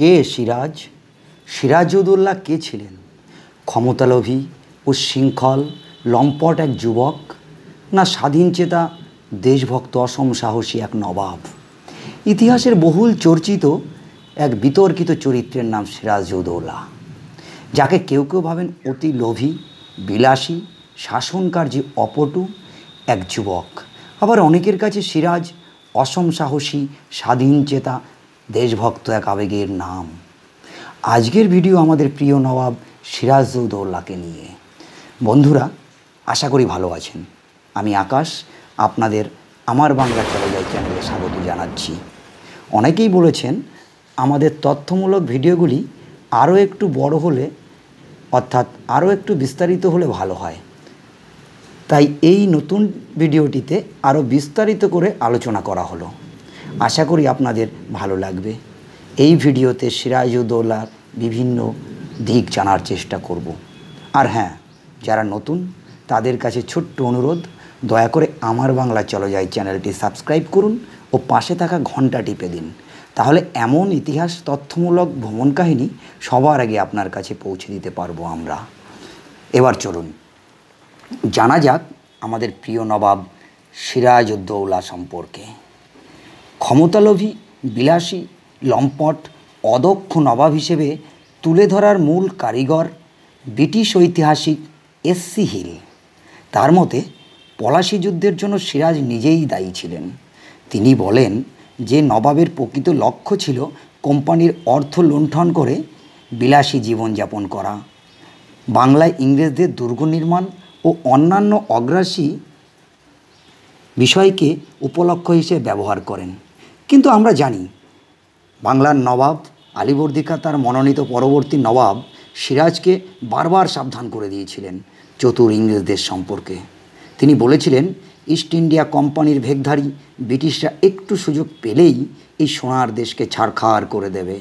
কে সিরাজ সিরাজউদ্দৌল্লা কে ছিলেন ক্ষমতালোভী শৃঙ্খল লম্পট এক যুবক না স্বাধীনচেতা দেশভক্ত অসম সাহসী এক নবাব ইতিহাসের বহুল চর্চিত এক বিতর্কিত চরিত্রের নাম সিরাজউদ্দৌলা যাকে কেউ কেউ ভাবেন অতি লোভী বিলাসী শাসনকার্যে অপটু এক যুবক আবার অনেকের কাছে সিরাজ অসম সাহসী স্বাধীনচেতা দেশভক্ত এক আবেগের নাম আজকের ভিডিও আমাদের প্রিয় নবাব সিরাজউদ্দৌলাকে নিয়ে বন্ধুরা আশা করি ভালো আছেন আমি আকাশ আপনাদের আমার বাংলা চলে যায় চ্যানেলে স্বাগত জানাচ্ছি অনেকেই বলেছেন আমাদের তথ্যমূলক ভিডিওগুলি আরও একটু বড় হলে অর্থাৎ আরও একটু বিস্তারিত হলে ভালো হয় তাই এই নতুন ভিডিওটিতে আরও বিস্তারিত করে আলোচনা করা হলো আশা করি আপনাদের ভালো লাগবে এই ভিডিওতে সিরাজউদ্দৌলার বিভিন্ন দিক জানার চেষ্টা করব। আর হ্যাঁ যারা নতুন তাদের কাছে ছোট্ট অনুরোধ দয়া করে আমার বাংলা চলো যাই চ্যানেলটি সাবস্ক্রাইব করুন ও পাশে থাকা ঘন্টা টিপে দিন তাহলে এমন ইতিহাস তথ্যমূলক ভ্রমণ কাহিনী সবার আগে আপনার কাছে পৌঁছে দিতে পারবো আমরা এবার চলুন জানা যাক আমাদের প্রিয় নবাব সিরাজউদ্দৌলা সম্পর্কে ক্ষমতালোভী বিলাসী লম্পট অদক্ষ নবাব হিসেবে তুলে ধরার মূল কারিগর ব্রিটিশ ঐতিহাসিক এসসি হিল তার মতে পলাশি যুদ্ধের জন্য সিরাজ নিজেই দায়ী ছিলেন তিনি বলেন যে নবাবের প্রকৃত লক্ষ্য ছিল কোম্পানির অর্থ লুণ্ঠন করে বিলাসী জীবনযাপন করা বাংলায় ইংরেজদের দুর্গ নির্মাণ ও অন্যান্য অগ্রাসী বিষয়কে উপলক্ষ হিসেবে ব্যবহার করেন কিন্তু আমরা জানি বাংলার নবাব আলিবর্দিকা তার মনোনীত পরবর্তী নবাব সিরাজকে বারবার সাবধান করে দিয়েছিলেন চতুর ইংরেজদের সম্পর্কে তিনি বলেছিলেন ইস্ট ইন্ডিয়া কোম্পানির ভেগধারী ব্রিটিশরা একটু সুযোগ পেলেই এই সোনার দেশকে ছাড়খাড় করে দেবে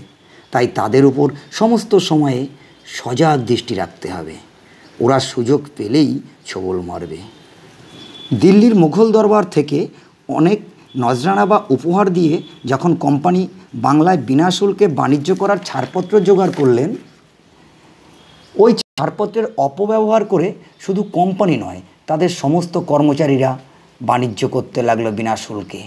তাই তাদের উপর সমস্ত সময়ে সজাগ দৃষ্টি রাখতে হবে ওরা সুযোগ পেলেই ছবল মারবে দিল্লির মুঘল দরবার থেকে অনেক নজরানা বা উপহার দিয়ে যখন কোম্পানি বাংলায় বিনা শুল্কে বাণিজ্য করার ছাড়পত্র জোগাড় করলেন ওই ছাড়পত্রের অপব্যবহার করে শুধু কোম্পানি নয় তাদের সমস্ত কর্মচারীরা বাণিজ্য করতে লাগলো বিনা শুল্কে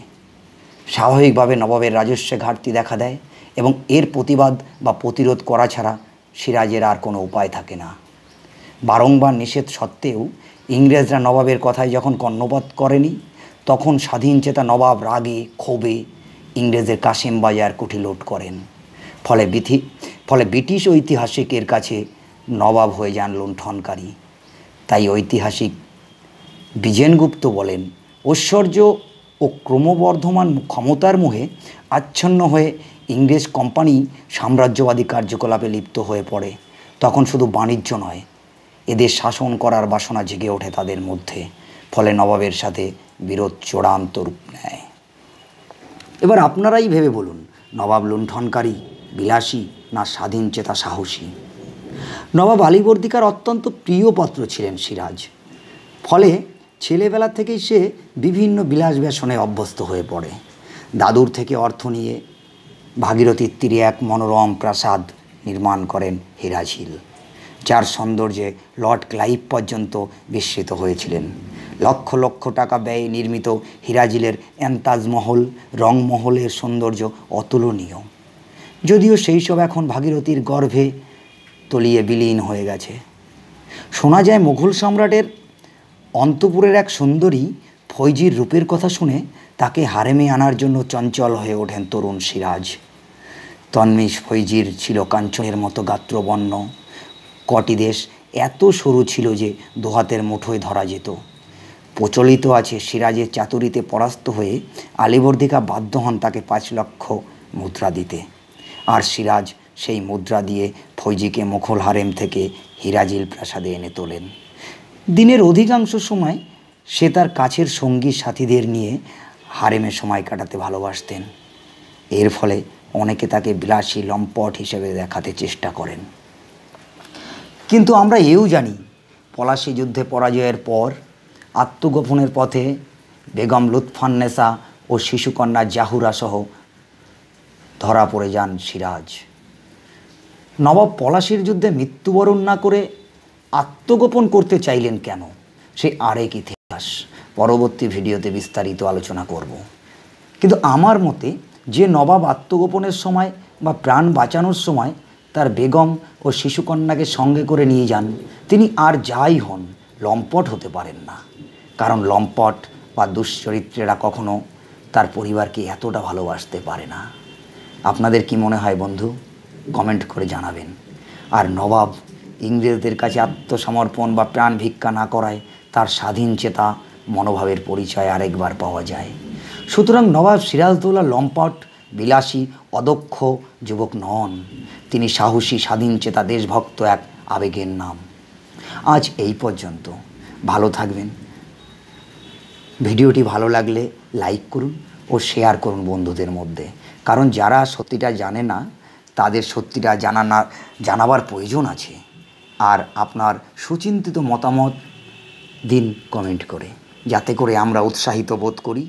স্বাভাবিকভাবে নবাবের রাজস্বে ঘাটতি দেখা দেয় এবং এর প্রতিবাদ বা প্রতিরোধ করা ছাড়া সিরাজের আর কোনো উপায় থাকে না বারংবার নিষেধ সত্ত্বেও ইংরেজরা নবাবের কথায় যখন কর্ণপাত করেনি তখন স্বাধীন চেতা নবাব রাগে ক্ষোভে ইংরেজের কাশেম বাজার কুঠি লোট করেন ফলে বিথি ফলে ব্রিটিশ ঐতিহাসিকের কাছে নবাব হয়ে যান লুণ্ঠনকারী তাই ঐতিহাসিক বিজেনগুপ্ত বলেন ঐশ্বর্য ও ক্রমবর্ধমান ক্ষমতার মুহে আচ্ছন্ন হয়ে ইংরেজ কোম্পানি সাম্রাজ্যবাদী কার্যকলাপে লিপ্ত হয়ে পড়ে তখন শুধু বাণিজ্য নয় এদের শাসন করার বাসনা জেগে ওঠে তাদের মধ্যে ফলে নবাবের সাথে বিরোধ চূড়ান্ত রূপ নেয় এবার আপনারাই ভেবে বলুন নবাব লুণ্ঠনকারী বিলাসী না স্বাধীন চেতা সাহসী নবাব আলীবর্দিকার অত্যন্ত প্রিয় পাত্র ছিলেন সিরাজ ফলে ছেলেবেলা থেকেই সে বিভিন্ন বিলাস ব্যসনে অভ্যস্ত হয়ে পড়ে দাদুর থেকে অর্থ নিয়ে ভাগীরথীর তীরে এক মনোরম প্রাসাদ নির্মাণ করেন হিরাজহিল যার সৌন্দর্যে লর্ড ক্লাইভ পর্যন্ত বিস্মিত হয়েছিলেন লক্ষ লক্ষ টাকা ব্যয়ে নির্মিত হিরাজিলের এন্তাজমহল রংমহলের সৌন্দর্য অতুলনীয় যদিও সেই সব এখন ভাগীরথীর গর্ভে তলিয়ে বিলীন হয়ে গেছে শোনা যায় মুঘল সম্রাটের অন্তপুরের এক সুন্দরী ফৈজির রূপের কথা শুনে তাকে হারেমে আনার জন্য চঞ্চল হয়ে ওঠেন তরুণ সিরাজ তন্মিশ ফৈজির ছিল কাঞ্চনের মতো গাত্রবর্ণ কটি দেশ এত সরু ছিল যে দোহাতের মুঠোয় ধরা যেত প্রচলিত আছে সিরাজের চাতুরিতে পরাস্ত হয়ে আলিবর্ধিকা বাধ্য হন তাকে পাঁচ লক্ষ মুদ্রা দিতে আর সিরাজ সেই মুদ্রা দিয়ে ফৈজিকে মুখল হারেম থেকে হিরাজিল প্রাসাদে এনে তোলেন দিনের অধিকাংশ সময় সে তার কাছের সঙ্গী সাথীদের নিয়ে হারেমে সময় কাটাতে ভালোবাসতেন এর ফলে অনেকে তাকে বিলাসী লম্পট হিসেবে দেখাতে চেষ্টা করেন কিন্তু আমরা এও জানি পলাশী যুদ্ধে পরাজয়ের পর আত্মগোপনের পথে বেগম লুৎফান্নেসা ও শিশুকন্যা জাহুরা সহ ধরা পড়ে যান সিরাজ নবাব পলাশীর যুদ্ধে মৃত্যুবরণ না করে আত্মগোপন করতে চাইলেন কেন সে আরেক ইতিহাস পরবর্তী ভিডিওতে বিস্তারিত আলোচনা করব কিন্তু আমার মতে যে নবাব আত্মগোপনের সময় বা প্রাণ বাঁচানোর সময় তার বেগম ও শিশুকন্যাকে সঙ্গে করে নিয়ে যান তিনি আর যাই হন লম্পট হতে পারেন না কারণ লম্পট বা দুশ্চরিত্রেরা কখনো তার পরিবারকে এতটা ভালোবাসতে পারে না আপনাদের কি মনে হয় বন্ধু কমেন্ট করে জানাবেন আর নবাব ইংরেজদের কাছে আত্মসমর্পণ বা প্রাণ ভিক্ষা না করায় তার স্বাধীন চেতা মনোভাবের পরিচয় আরেকবার পাওয়া যায় সুতরাং নবাব সিরাজদৌল্লা লম্পট বিলাসী অদক্ষ যুবক নন তিনি সাহসী স্বাধীন চেতা দেশভক্ত এক আবেগের নাম আজ এই পর্যন্ত ভালো থাকবেন ভিডিওটি ভালো লাগলে লাইক করুন ও শেয়ার করুন বন্ধুদের মধ্যে কারণ যারা সত্যিটা জানে না তাদের সত্যিটা জানানার জানাবার প্রয়োজন আছে আর আপনার সুচিন্তিত মতামত দিন কমেন্ট করে যাতে করে আমরা উৎসাহিত বোধ করি